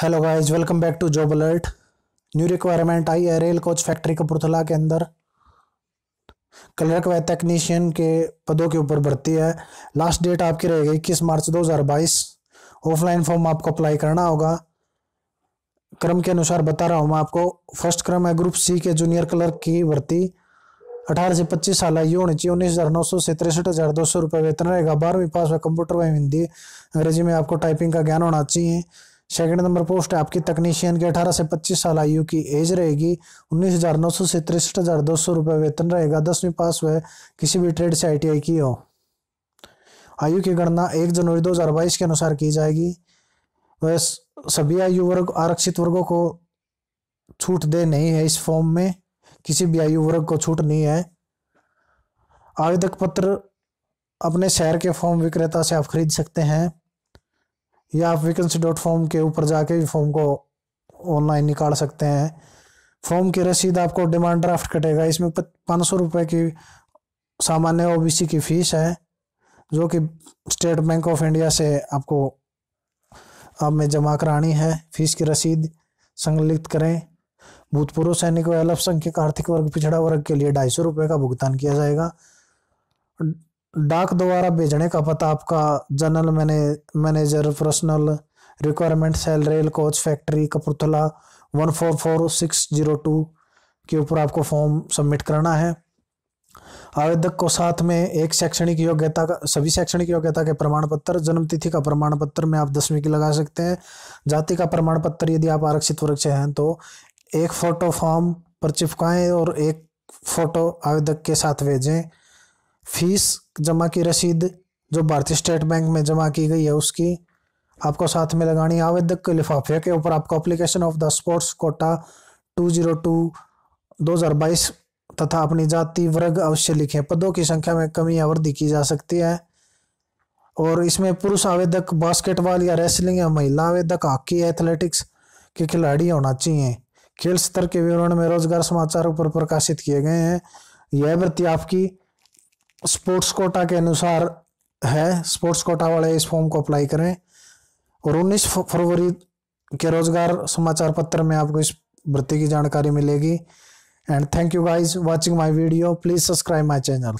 hello guys welcome back to job alert new requirement आई है rail coach factory Kapurthala के अंदर क्लर्क व टेक्नीशियन के पदों के ऊपर भर्ती है लास्ट डेट आपकी रहेगी इक्कीस मार्च 2022 ऑफलाइन फॉर्म आपको अप्लाई करना होगा क्रम के अनुसार बता रहा हूँ मैं आपको फर्स्ट क्रम है ग्रुप सी के जूनियर क्लर्क की भर्ती अठारह से पच्चीस साल आयु होनी चाहिए उन्नीस हज़ार नौ सौ से तिरसठ हज़ार दो सौ रुपये वेतन रहेगा बारहवीं पास व कंप्यूटर व हिंदी अंग्रेजी में आपको टाइपिंग का ज्ञान होना चाहिए सेकंड नंबर पोस्ट है आपकी तकनीशियन की 18 से 25 साल आयु की एज रहेगी उन्नीस हज़ार नौ सौ से तिरसठ हज़ार दो सौ रुपये वेतन रहेगा दसवीं पास वह किसी भी ट्रेड से आईटीआई की हो आयु की गणना एक जनवरी 2022 के अनुसार की जाएगी वह सभी आयु वर्ग आरक्षित वर्गों को छूट दे नहीं है इस फॉर्म में किसी भी आयु वर्ग को छूट नहीं है आवेदक पत्र अपने शहर के फॉर्म विक्रेता से आप खरीद सकते हैं या आप वैकेंसी डॉट फॉर्म के ऊपर जाके भी फॉर्म को ऑनलाइन निकाल सकते हैं फॉर्म की रसीद आपको डिमांड ड्राफ्ट कटेगा इसमें पाँच सौ रुपये की सामान्य ओबीसी की फ़ीस है जो कि स्टेट बैंक ऑफ इंडिया से आपको आप में जमा करानी है फीस की रसीद संकलित करें भूतपूर्व सैनिक व अल्पसंख्यक आर्थिक वर्ग पिछड़ा वर्ग के लिए ढाई सौ रुपये का भुगतान किया जाएगा डाक द्वारा भेजने का पता आपका जनरल मैने manager personnel requirement cell rail coach factory Kapurthala one four four six zero two के ऊपर आपको फॉर्म सबमिट करना है आवेदक को साथ में एक शैक्षणिक योग्यता का सभी शैक्षणिक योग्यता के प्रमाण पत्र जन्मतिथि का प्रमाण पत्र में आप दसवीं की लगा सकते हैं जाति का प्रमाण पत्र यदि आप आरक्षित वर्ग से हैं तो एक फ़ोटो फॉर्म पर चिपकाएं और एक फ़ोटो आवेदक के साथ भेजें फीस जमा की रसीद जो भारतीय स्टेट बैंक में जमा की गई है उसकी आपको साथ में लगानी आवेदक के लिफाफे के ऊपर आपको application of the sports quota two zero two दो हज़ार बाईस तथा अपनी जाति वर्ग अवश्य लिखें पदों की संख्या में कमी या वृद्धि की जा सकती है और इसमें पुरुष आवेदक बास्केटबॉल या रेसलिंग या महिला आवेदक हॉकी एथलेटिक्स के खिलाड़ी होना चाहिए खेल स्तर के विवरण में रोजगार समाचार ऊपर प्रकाशित किए गए हैं यह वृत्ति आपकी स्पोर्ट्स कोटा के अनुसार है स्पोर्ट्स कोटा वाले इस फॉर्म को अप्लाई करें और 19 फरवरी के रोजगार समाचार पत्र में आपको इस भर्ती की जानकारी मिलेगी and thank you guys watching my video please subscribe my channel